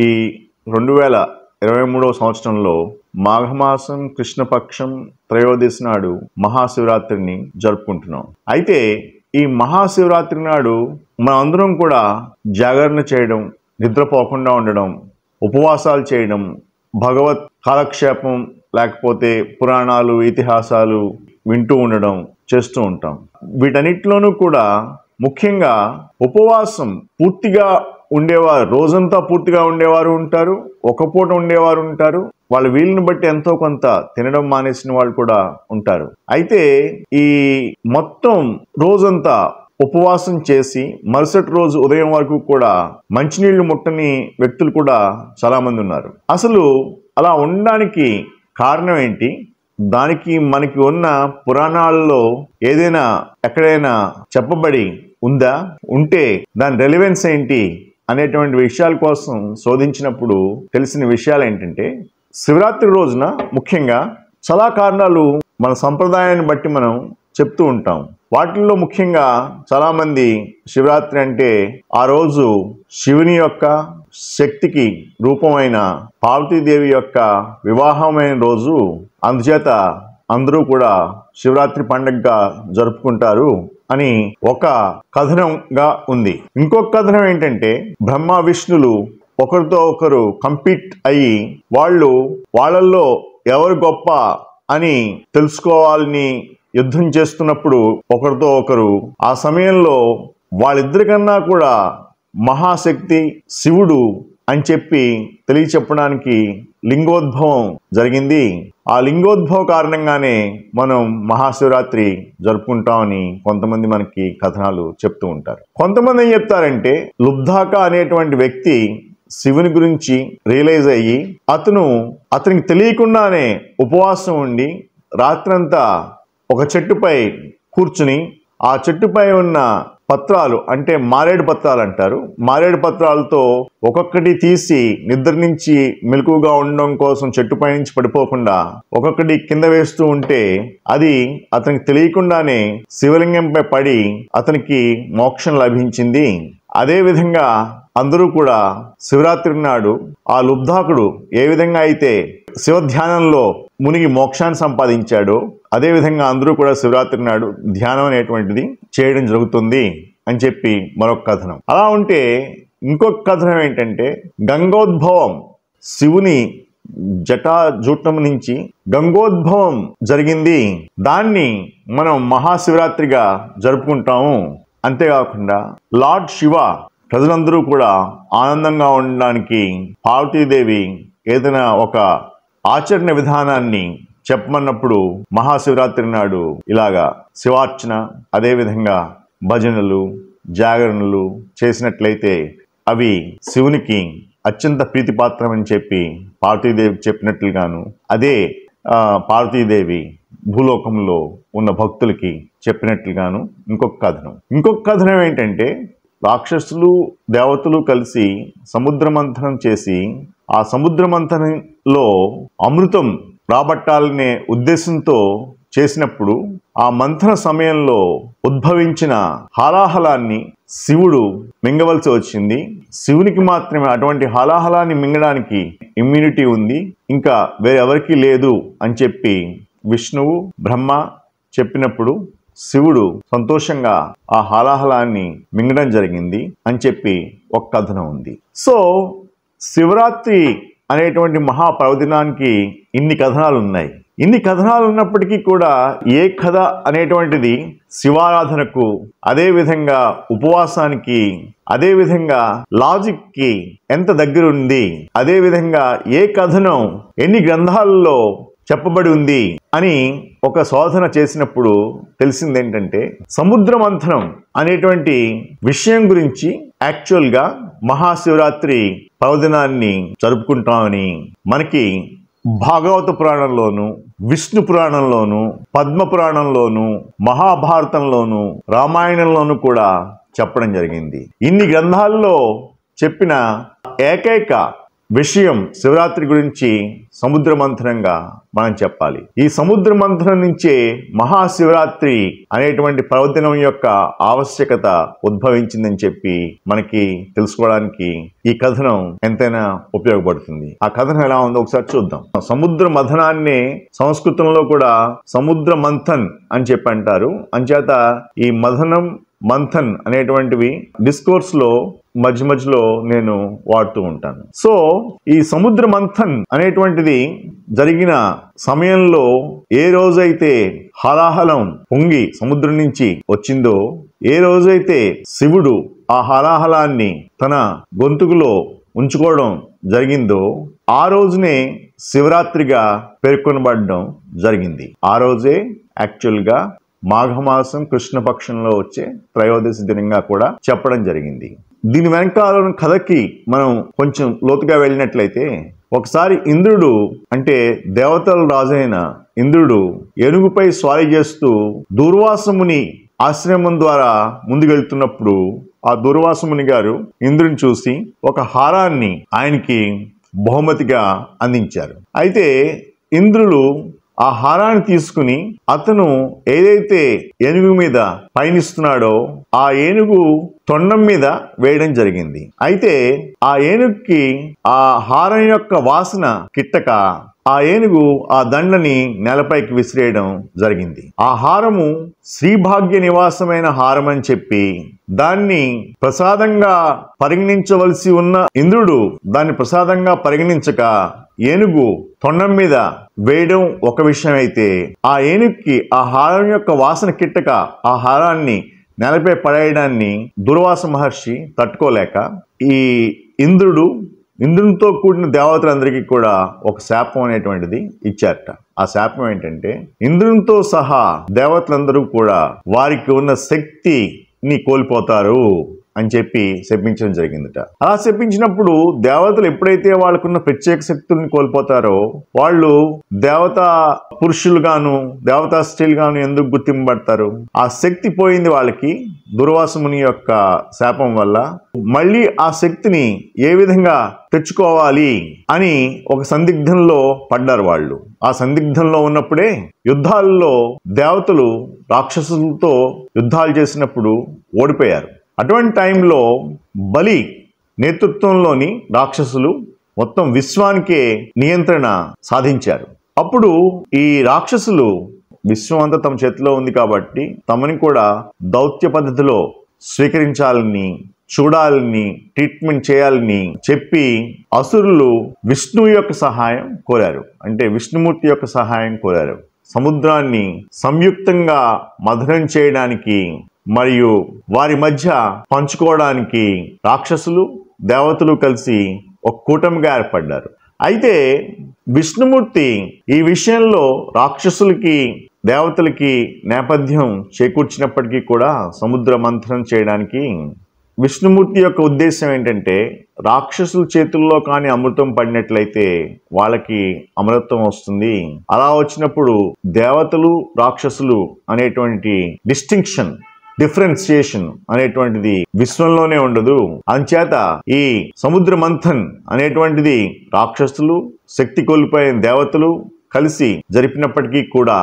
ఈ రెండు వేల ఇరవై మూడవ సంవత్సరంలో మాఘమాసం కృష్ణపక్షం త్రయోదశి నాడు మహాశివరాత్రిని జరుపుకుంటున్నాం అయితే ఈ మహాశివరాత్రి నాడు మన అందరం కూడా జాగరణ చేయడం నిద్రపోకుండా ఉండడం ఉపవాసాలు చేయడం భగవత్ కాలక్షేపం లేకపోతే పురాణాలు ఇతిహాసాలు వింటూ ఉండడం చేస్తూ ఉంటాం వీటన్నిటిలోనూ కూడా ముఖ్యంగా ఉపవాసం పూర్తిగా ఉండేవారు రోజంతా పూర్తిగా ఉండేవారు ఉంటారు ఒక పూట ఉండేవారు ఉంటారు వాళ్ళ వీలుని బట్టి ఎంతో కొంత తినడం మానేసిన వాళ్ళు కూడా ఉంటారు అయితే ఈ మొత్తం రోజంతా ఉపవాసం చేసి మరుసటి రోజు ఉదయం వరకు కూడా మంచినీళ్లు ముట్టని వ్యక్తులు కూడా చాలామంది ఉన్నారు అసలు అలా ఉండడానికి కారణం ఏంటి దానికి మనకి ఉన్న పురాణాల్లో ఏదైనా ఎక్కడైనా చెప్పబడి ఉందా ఉంటే దాని రెలివెన్స్ ఏంటి అనేటువంటి విషయాల కోసం శోధించినప్పుడు తెలిసిన విషయాలు ఏంటంటే శివరాత్రి రోజున ముఖ్యంగా చాలా కారణాలు మన సంప్రదాయాన్ని బట్టి మనం చెప్తూ ఉంటాం వాటిల్లో ముఖ్యంగా చాలామంది శివరాత్రి అంటే ఆ రోజు శివుని యొక్క శక్తికి రూపమైన పార్వతీదేవి యొక్క వివాహమైన రోజు అందుచేత అందరూ కూడా శివరాత్రి పండుగగా జరుపుకుంటారు అని ఒక కథనంగా ఉంది ఇంకొక కథనం ఏంటంటే బ్రహ్మ విష్ణులు ఒకరితో ఒకరు కంపీట్ అయ్యి వాళ్ళు వాళ్ళల్లో ఎవరు గొప్ప అని తెలుసుకోవాలని యుద్ధం చేస్తున్నప్పుడు ఒకరితో ఒకరు ఆ సమయంలో వాళ్ళిద్దరికన్నా కూడా మహాశక్తి శివుడు అని చెప్పి తెలియచెప్పడానికి లింగోద్భవం జరిగింది ఆ లింగోద్భవ కారణంగానే మనం మహాశివరాత్రి జరుపుకుంటామని కొంతమంది మనకి కథనాలు చెప్తూ ఉంటారు కొంతమంది ఏం చెప్తారంటే లుబ్ధాక అనేటువంటి వ్యక్తి శివుని గురించి రియలైజ్ అయ్యి అతను అతనికి తెలియకుండానే ఉపవాసం ఉండి రాత్రంతా ఒక చెట్టుపై కూర్చుని ఆ చెట్టుపై ఉన్న పత్రాలు అంటే మారేడు పత్రాలు అంటారు మారేడు పత్రాలతో ఒక్కొక్కటి తీసి నిద్ర నుంచి మెలకుగా ఉండడం కోసం చెట్టుపై నుంచి పడిపోకుండా ఒక్కొక్కటి కింద వేస్తూ ఉంటే అది అతనికి తెలియకుండానే శివలింగంపై పడి అతనికి మోక్షం లభించింది అదేవిధంగా అందరూ కూడా శివరాత్రి నాడు ఆ లుబ్ధాకుడు ఏ విధంగా అయితే శివధ్యానంలో మునిగి మోక్షాన్ని సంపాదించాడో అదేవిధంగా అందరూ కూడా శివరాత్రి నాడు ధ్యానం అనేటువంటిది చేయడం జరుగుతుంది అని చెప్పి మరొక కథనం అలా ఉంటే ఇంకొక కథనం ఏంటంటే గంగోద్భవం శివుని జటాజూటం నుంచి గంగోద్భవం జరిగింది దాన్ని మనం మహాశివరాత్రిగా జరుపుకుంటాము అంతేకాకుండా లార్డ్ శివ ప్రజలందరూ కూడా ఆనందంగా ఉండడానికి పార్వతీదేవి ఏదైనా ఒక ఆచరణ విధానాన్ని చెప్పమన్నప్పుడు మహాశివరాత్రి నాడు ఇలాగా శివార్చన అదేవిధంగా భజనలు జాగరణలు చేసినట్లయితే అవి శివునికి అత్యంత ప్రీతిపాత్రమని చెప్పి పార్వతీదేవి చెప్పినట్లుగాను అదే పార్వతీదేవి భూలోకంలో ఉన్న భక్తులకి చెప్పినట్లుగాను ఇంకొక కథనం ఇంకొక కథనం ఏంటంటే రాక్షసులు దేవతలు కలిసి సముద్రమంథనం చేసి ఆ సముద్రమంథనంలో అమృతం రాబట్టాలనే ఉద్దేశంతో చేసినప్పుడు ఆ మంథన సమయంలో ఉద్భవించిన హాలాహలాన్ని శివుడు మింగవలసి వచ్చింది శివునికి మాత్రమే అటువంటి హాలాహలాన్ని మింగడానికి ఇమ్యూనిటీ ఉంది ఇంకా వేరెవరికీ లేదు అని చెప్పి విష్ణువు బ్రహ్మ చెప్పినప్పుడు శివుడు సంతోషంగా ఆ హాలాహలాన్ని మింగడం జరిగింది అని చెప్పి ఒక కథన ఉంది సో శివరాత్రి అనేటువంటి మహాప్రవదినానికి ఇన్ని కథనాలు ఉన్నాయి ఇన్ని కథనాలు ఉన్నప్పటికీ కూడా ఏ కథ అనేటువంటిది శివారాధనకు అదేవిధంగా ఉపవాసానికి అదేవిధంగా లాజిక్కి ఎంత దగ్గర ఉంది అదేవిధంగా ఏ కథను ఎన్ని గ్రంథాలలో చెప్పబడి ఉంది అని ఒక శోధన చేసినప్పుడు తెలిసింది ఏంటంటే సముద్ర మంథనం అనేటువంటి విషయం గురించి యాక్చువల్గా మహాశివరాత్రి పర్వదినాన్ని జరుపుకుంటామని మనకి భాగవత పురాణంలోను విష్ణు పురాణంలోను పద్మ పురాణంలోను మహాభారతంలోను రామాయణంలోను కూడా చెప్పడం జరిగింది ఇన్ని గ్రంథాల్లో చెప్పిన ఏకైక విషయం శివరాత్రి గురించి సముద్ర మంథనంగా మనం చెప్పాలి ఈ సముద్ర మంథనం నుంచే మహాశివరాత్రి అనేటువంటి పర్వదినం యొక్క ఆవశ్యకత ఉద్భవించిందని చెప్పి మనకి తెలుసుకోవడానికి ఈ కథనం ఎంతైనా ఉపయోగపడుతుంది ఆ కథనం ఎలా ఉందో ఒకసారి చూద్దాం సముద్ర మథనాన్ని సంస్కృతంలో కూడా సముద్ర మంథన్ అని చెప్పి అంటారు అంచేత ఈ మథనం మంథన్ అనేటువంటివి డిస్కోర్స్లో మధ్య మధ్యలో నేను వాడుతూ ఉంటాను సో ఈ సముద్ర మంథన్ అనేటువంటిది జరిగిన సమయంలో ఏ రోజైతే హలాహలం పొంగి సముద్రం నుంచి వచ్చిందో ఏ రోజైతే శివుడు ఆ హలాహలాన్ని తన గొంతుకులో ఉంచుకోవడం జరిగిందో ఆ రోజునే శివరాత్రిగా పేర్కొనబడడం జరిగింది ఆ రోజే యాక్చువల్గా మాఘమాసం కృష్ణపక్షంలో వచ్చే త్రయోదశి దినంగా కూడా చెప్పడం జరిగింది దీని వెనకాల కథకి మనం కొంచెం లోతుగా వెళ్ళినట్లయితే ఒకసారి ఇంద్రుడు అంటే దేవతల రాజైన ఇంద్రుడు ఏనుగుపై స్వారీ చేస్తూ దూర్వాసముని ఆశ్రమం ద్వారా ముందుకెళ్తున్నప్పుడు ఆ దూర్వాసముని గారు ఇంద్రుని చూసి ఒక హారాన్ని ఆయనకి బహుమతిగా అందించారు అయితే ఇంద్రుడు ఆ హారాన్ని తీసుకుని అతను ఏదైతే ఏనుగు మీద పయనిస్తున్నాడో ఆ ఏనుగు తొండం మీద వేయడం జరిగింది అయితే ఆ ఏనుగుకి ఆ హారం యొక్క వాసన కిట్టక ఆ ఏనుగు ఆ దండని నేలపైకి విసిరేయడం జరిగింది ఆ హారము శ్రీభాగ్య నివాసమైన హారం అని చెప్పి దాన్ని ప్రసాదంగా పరిగణించవలసి ఉన్న ఇంద్రుడు దాన్ని ప్రసాదంగా పరిగణించక ఏనుగు తొండం మీద వేయడం ఒక విషయం అయితే ఆ ఏనుగుకి ఆ హారం యొక్క వాసన కిట్టక ఆ హారాన్ని నెలపై పడేయడాన్ని దుర్వాస మహర్షి తట్టుకోలేక ఈ ఇంద్రుడు ఇంద్రునితో కూడిన దేవతలందరికీ కూడా ఒక శాపం అనేటువంటిది ఇచ్చారట ఆ శాపం ఏంటంటే ఇంద్రునితో సహా దేవతలందరూ కూడా వారికి ఉన్న శక్తిని కోల్పోతారు అని చెప్పి శపించడం జరిగిందట అలా శపించినప్పుడు దేవతలు ఎప్పుడైతే వాళ్ళకున్న ప్రత్యేక శక్తుల్ని కోల్పోతారో వాళ్ళు దేవతా పురుషులుగాను దేవతా స్త్రీలుగాను ఎందుకు గుర్తింపబడతారు ఆ శక్తి పోయింది వాళ్ళకి దుర్వాసముని యొక్క శాపం వల్ల మళ్ళీ ఆ శక్తిని ఏ విధంగా తెచ్చుకోవాలి అని ఒక సందిగ్ధంలో పడ్డారు వాళ్ళు ఆ సందిగ్ధంలో ఉన్నప్పుడే యుద్ధాల్లో దేవతలు రాక్షసులతో యుద్ధాలు చేసినప్పుడు ఓడిపోయారు అటువంటి టైంలో బలి నేతృత్వంలోని రాక్షసులు మొత్తం విశ్వానికే నియంత్రణ సాధించారు అప్పుడు ఈ రాక్షసులు విశ్వం అంతా తమ చేతిలో ఉంది కాబట్టి తమని కూడా దౌత్య పద్ధతిలో స్వీకరించాలని చూడాలని ట్రీట్మెంట్ చేయాలని చెప్పి అసురులు విష్ణువు యొక్క సహాయం కోరారు అంటే విష్ణుమూర్తి యొక్క సహాయం కోరారు సముద్రాన్ని సంయుక్తంగా మధురం చేయడానికి మరియు వారి మధ్య పంచుకోవడానికి రాక్షసులు దేవతలు కలిసి ఒక కూటమిగా ఏర్పడ్డారు అయితే విష్ణుమూర్తి ఈ విషయంలో రాక్షసులకి దేవతలకి నేపథ్యం చేకూర్చినప్పటికీ కూడా సముద్ర మంథనం చేయడానికి విష్ణుమూర్తి యొక్క ఉద్దేశం ఏంటంటే రాక్షసుల చేతుల్లో కానీ అమృతం పడినట్లయితే వాళ్ళకి అమృతం వస్తుంది అలా వచ్చినప్పుడు దేవతలు రాక్షసులు అనేటువంటి డిస్టింక్షన్ డిఫరెన్సియేషన్ అనేటువంటిది విశ్వంలోనే ఉండదు అంచేత ఈ సముద్ర మంథన్ అనేటువంటిది రాక్షసులు శక్తి కోల్పోయిన దేవతలు కలిసి జరిపినప్పటికీ కూడా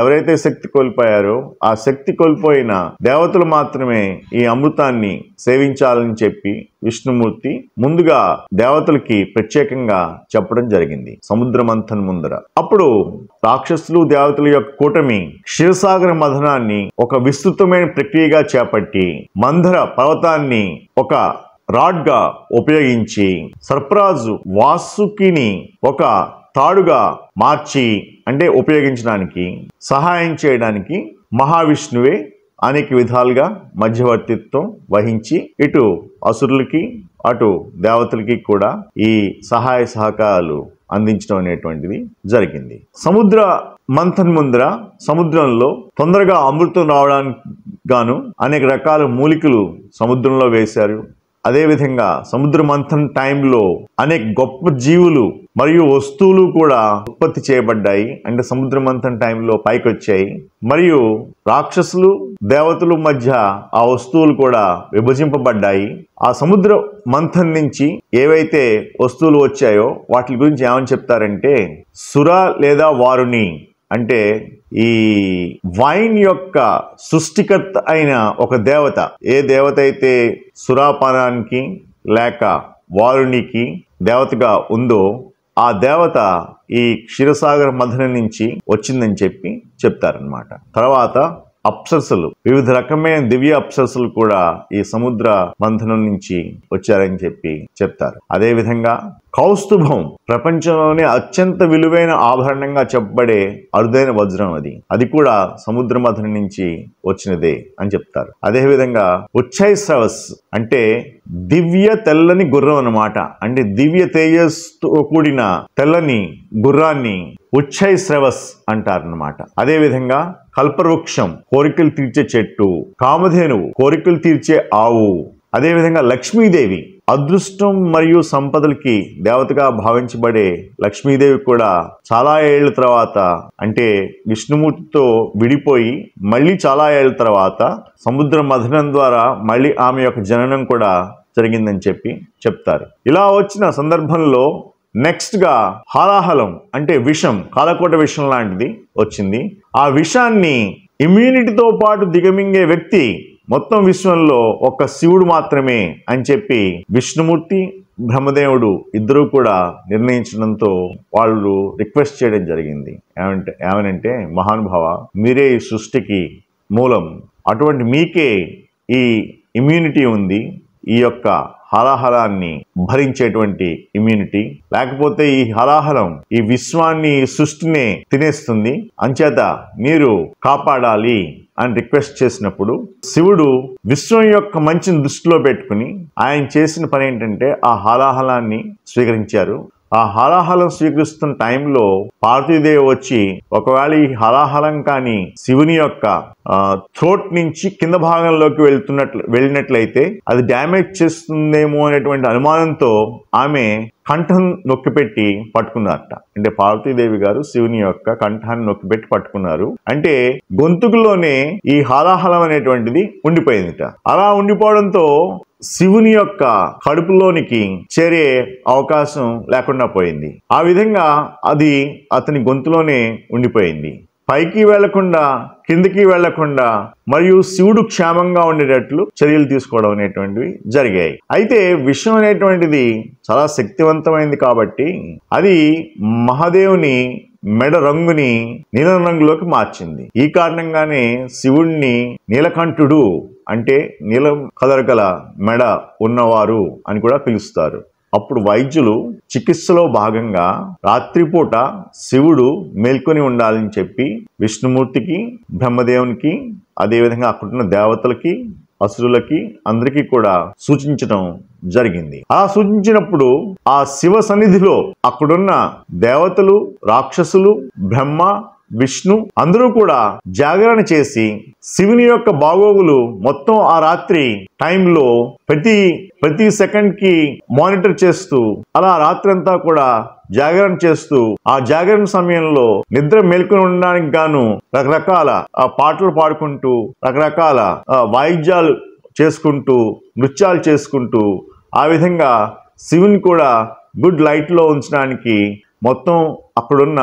ఎవరైతే శక్తి కోల్పోయారో ఆ శక్తి కోల్పోయిన దేవతలు మాత్రమే ఈ అమృతాన్ని సేవించాలని చెప్పి విష్ణుమూర్తి ముందుగా దేవతలకి ప్రత్యేకంగా చెప్పడం జరిగింది సముద్రమంథన్ ముందర అప్పుడు రాక్షసులు దేవతల యొక్క కూటమి క్షీరసాగర మథనాన్ని ఒక విస్తృతమైన ప్రక్రియగా చేపట్టి మంధర పర్వతాన్ని ఒక రాడ్గా ఉపయోగించి సర్పరాజు వాసుకిని ఒక తాడుగా మార్చి అంటే ఉపయోగించడానికి సహాయం చేయడానికి మహావిష్ణువే అనేక విధాలుగా మధ్యవర్తిత్వం వహించి ఇటు అసురులకి అటు దేవతలకి కూడా ఈ సహాయ సహకారాలు అందించడం అనేటువంటిది జరిగింది సముద్ర మంథన్ ముంద్ర సముద్రంలో తొందరగా అమృతం రావడానికి గాను అనేక రకాల మూలికలు సముద్రంలో వేశారు అదేవిధంగా సముద్ర మంథన్ టైంలో అనేక గొప్ప జీవులు మరియు వస్తువులు కూడా ఉత్పత్తి చేయబడ్డాయి అంటే సముద్ర మంథన్ టైంలో పైకి వచ్చాయి మరియు రాక్షసులు దేవతలు మధ్య ఆ వస్తువులు కూడా విభజింపబడ్డాయి ఆ సముద్ర మంథన్ నుంచి ఏవైతే వస్తువులు వచ్చాయో వాటి గురించి ఏమని చెప్తారంటే సుర లేదా వారుని అంటే ఈ వైన్ యొక్క సృష్టికర్త అయిన ఒక దేవత ఏ దేవత అయితే సురాపానానికి లేక వారునికి దేవతగా ఉందో ఆ దేవత ఈ క్షీరసాగర్ మధన నుంచి వచ్చిందని చెప్పి చెప్తారనమాట తర్వాత అప్సస్సులు వివిధ రకమైన దివ్య అప్సస్సులు కూడా ఈ సముద్ర బంధనం నుంచి వచ్చారని చెప్పి చెప్తారు అదేవిధంగా కౌస్తుభం ప్రపంచంలోనే అత్యంత విలువైన ఆభరణంగా చెప్పబడే అరుదైన వజ్రం అది అది కూడా సముద్ర మథనం నుంచి వచ్చినదే అని చెప్తారు అదేవిధంగా ఉచ్చైస్రవస్ అంటే దివ్య తెల్లని గుర్రం అనమాట అంటే దివ్య తేజస్తో కూడిన తెల్లని గుర్రాన్ని ఉచ్చైస్రవస్ అంటారనమాట అదేవిధంగా కల్పవృక్షం కోరికలు తీర్చే చెట్టు కామధేనువు కోరికలు తీర్చే ఆవు అదేవిధంగా లక్ష్మీదేవి అదృష్టం మరియు సంపదలకి దేవతగా భావించబడే లక్ష్మీదేవి కూడా చాలా ఏళ్ల తర్వాత అంటే విష్ణుమూర్తితో విడిపోయి మళ్ళీ చాలా ఏళ్ల తర్వాత సముద్ర మథనం ద్వారా మళ్ళీ ఆమె యొక్క జననం కూడా జరిగిందని చెప్పి చెప్తారు ఇలా వచ్చిన సందర్భంలో నెక్స్ట్గా హాలాహలం అంటే విషం కాలకోట విషం లాంటిది వచ్చింది ఆ విషాన్ని ఇమ్యూనిటీతో పాటు దిగమింగే వ్యక్తి మొత్తం విశ్వంలో ఒక్క శివుడు మాత్రమే అని చెప్పి విష్ణుమూర్తి బ్రహ్మదేవుడు ఇద్దరూ కూడా నిర్ణయించడంతో వాళ్ళు రిక్వెస్ట్ చేయడం జరిగింది ఏమంటే ఏమనంటే మహానుభావ మీరే ఈ సృష్టికి మూలం అటువంటి మీకే ఈ ఇమ్యూనిటీ ఉంది ఈ యొక్క హలాహలాన్ని భరించేటువంటి ఇమ్యూనిటీ లేకపోతే ఈ హలాహలం ఈ విశ్వాన్ని సృష్టినే తినేస్తుంది అంచేత మీరు కాపాడాలి అని రిక్వెస్ట్ చేసినప్పుడు శివుడు విశ్వం యొక్క మంచిని దృష్టిలో పెట్టుకుని ఆయన చేసిన పని ఏంటంటే ఆ హలాహలాన్ని స్వీకరించారు ఆ హలాహలం స్వీకరిస్తున్న టైంలో పార్వతీదేవి వచ్చి ఒకవేళ ఈ హలాహలం కానీ శివుని యొక్క థ్రోట్ నుంచి కింద భాగంలోకి వెళ్తున్నట్లు వెళ్ళినట్లయితే అది డ్యామేజ్ చేస్తుందేమో అనేటువంటి అనుమానంతో ఆమె కంఠం నొక్కిపెట్టి పట్టుకున్నారట అంటే పార్వతీదేవి గారు శివుని యొక్క కంఠాన్ని నొక్కిపెట్టి పట్టుకున్నారు అంటే గొంతుకులోనే ఈ హాలాహలం అనేటువంటిది ఉండిపోయిందిట అలా ఉండిపోవడంతో శివుని యొక్క కడుపులోనికి చేరే అవకాశం లేకుండా పోయింది ఆ విధంగా అది అతని గొంతులోనే ఉండిపోయింది పైకి వెళ్లకుండా కిందికి వెళ్లకుండా మరియు శివుడు క్షేమంగా ఉండేటట్లు చర్యలు తీసుకోవడం అనేటువంటివి జరిగాయి అయితే విషయం అనేటువంటిది చాలా శక్తివంతమైంది కాబట్టి అది మహాదేవుని మెడ రంగుని నీలం రంగులోకి మార్చింది ఈ కారణంగానే శివుణ్ణి నీలకంఠుడు అంటే నీలం కదరగల మెడ ఉన్నవారు అని కూడా పిలుస్తారు అప్పుడు వైద్యులు చికిత్సలో భాగంగా రాత్రిపూట శివుడు మేల్కొని ఉండాలని చెప్పి విష్ణుమూర్తికి బ్రహ్మదేవునికి అదేవిధంగా అక్కడున్న దేవతలకి అసురులకి అందరికీ కూడా సూచించడం జరిగింది ఆ సూచించినప్పుడు ఆ శివ సన్నిధిలో అక్కడున్న దేవతలు రాక్షసులు బ్రహ్మ విష్ణు అందరూ కూడా జాగరణ చేసి శివుని యొక్క బాగోగులు మొత్తం ఆ రాత్రి టైంలో ప్రతి ప్రతి సెకండ్కి మానిటర్ చేస్తూ అలా రాత్రంతా కూడా జాగరణ చేస్తూ ఆ జాగరణ సమయంలో నిద్ర మేల్కొని ఉండడానికి గాను రకరకాల పాటలు పాడుకుంటూ రకరకాల వాయిద్యాలు చేసుకుంటూ నృత్యాలు చేసుకుంటూ ఆ విధంగా శివుని కూడా గుడ్ లైట్లో ఉంచడానికి మొత్తం అక్కడున్న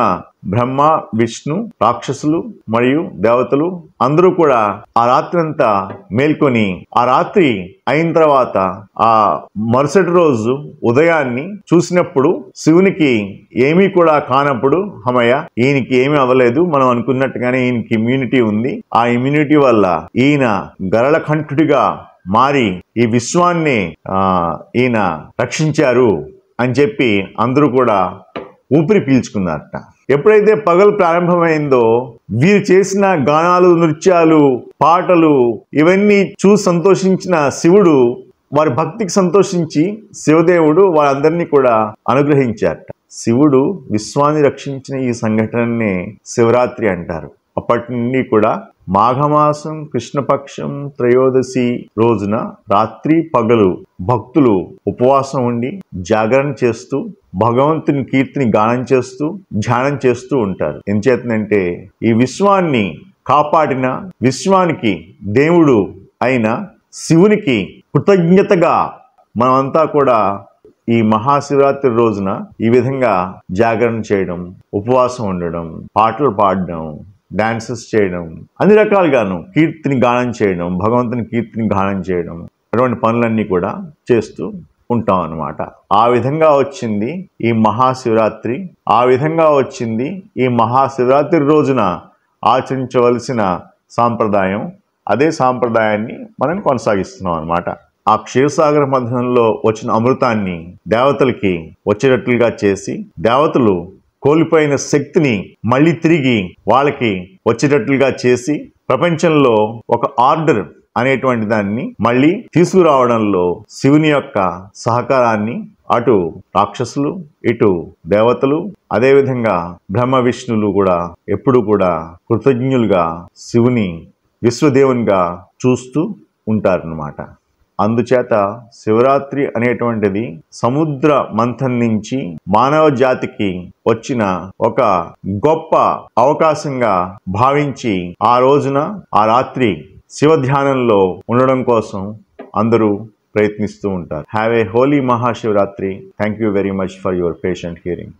బ్రహ్మ విష్ణు రాక్షసులు మరియు దేవతలు అందరూ కూడా ఆ రాత్రి అంతా మేల్కొని ఆ రాత్రి అయిన తర్వాత ఆ మరుసటి రోజు ఉదయాన్ని చూసినప్పుడు శివునికి ఏమీ కూడా కానప్పుడు హమయ్య ఈయనకి ఏమీ అవ్వలేదు మనం అనుకున్నట్టుగానే ఈయనకి ఇమ్యూనిటీ ఉంది ఆ ఇమ్యూనిటీ వల్ల ఈయన గరళ కంఠుడిగా మారి ఈ విశ్వాన్ని ఈయన రక్షించారు అని చెప్పి అందరూ కూడా ఊపిరి పీల్చుకున్నారట ఎప్పుడైతే పగలు ప్రారంభమైందో వీరు చేసిన గానాలు నృత్యాలు పాటలు ఇవన్నీ చూసి సంతోషించిన శివుడు వారి భక్తికి సంతోషించి శివదేవుడు వారందరినీ కూడా అనుగ్రహించారట శివుడు విశ్వాన్ని రక్షించిన ఈ సంఘటననే శివరాత్రి అంటారు అప్పటి నుండి కూడా మాఘమాసం కృష్ణపక్షం త్రయోదశి రోజున రాత్రి పగలు భక్తులు ఉపవాసం ఉండి జాగరణ చేస్తూ భగవంతుని కీర్తిని గానం చేస్తూ ధ్యానం చేస్తూ ఉంటారు ఎంచేతనంటే ఈ విశ్వాన్ని కాపాడిన విశ్వానికి దేవుడు అయిన శివునికి కృతజ్ఞతగా మనమంతా కూడా ఈ మహాశివరాత్రి రోజున ఈ విధంగా జాగరణ చేయడం ఉపవాసం ఉండడం పాటలు పాడడం డాన్సెస్ చేయడం అన్ని రకాలుగాను కీర్తిని గానం చేయడం భగవంతుని కీర్తిని గానం చేయడం అటువంటి పనులన్నీ కూడా చేస్తూ ఉంటాం అన్నమాట ఆ విధంగా వచ్చింది ఈ మహాశివరాత్రి ఆ విధంగా వచ్చింది ఈ మహాశివరాత్రి రోజున ఆచరించవలసిన సాంప్రదాయం అదే సాంప్రదాయాన్ని మనం కొనసాగిస్తున్నాం అనమాట ఆ క్షీరసాగర మధ్యంలో వచ్చిన అమృతాన్ని దేవతలకి వచ్చేటట్లుగా చేసి దేవతలు కోల్పోయిన శక్తిని మళ్ళీ తిరిగి వాళ్ళకి వచ్చేటట్లుగా చేసి ప్రపంచంలో ఒక ఆర్డర్ అనేటువంటి దాన్ని మళ్ళీ తీసుకురావడంలో శివుని యొక్క సహకారాన్ని అటు రాక్షసులు ఇటు దేవతలు అదేవిధంగా బ్రహ్మ విష్ణులు కూడా ఎప్పుడు కూడా కృతజ్ఞులుగా శివుని విశ్వదేవునిగా చూస్తూ ఉంటారన్నమాట అందుచేత శివరాత్రి అనేటువంటిది సముద్ర మంథం నుంచి మానవ జాతికి వచ్చిన ఒక గొప్ప అవకాశంగా భావించి ఆ రోజున ఆ రాత్రి శివ ధ్యానంలో ఉండడం కోసం అందరూ ప్రయత్నిస్తూ ఉంటారు have a holy Mahashivratri thank you very much for your patient hearing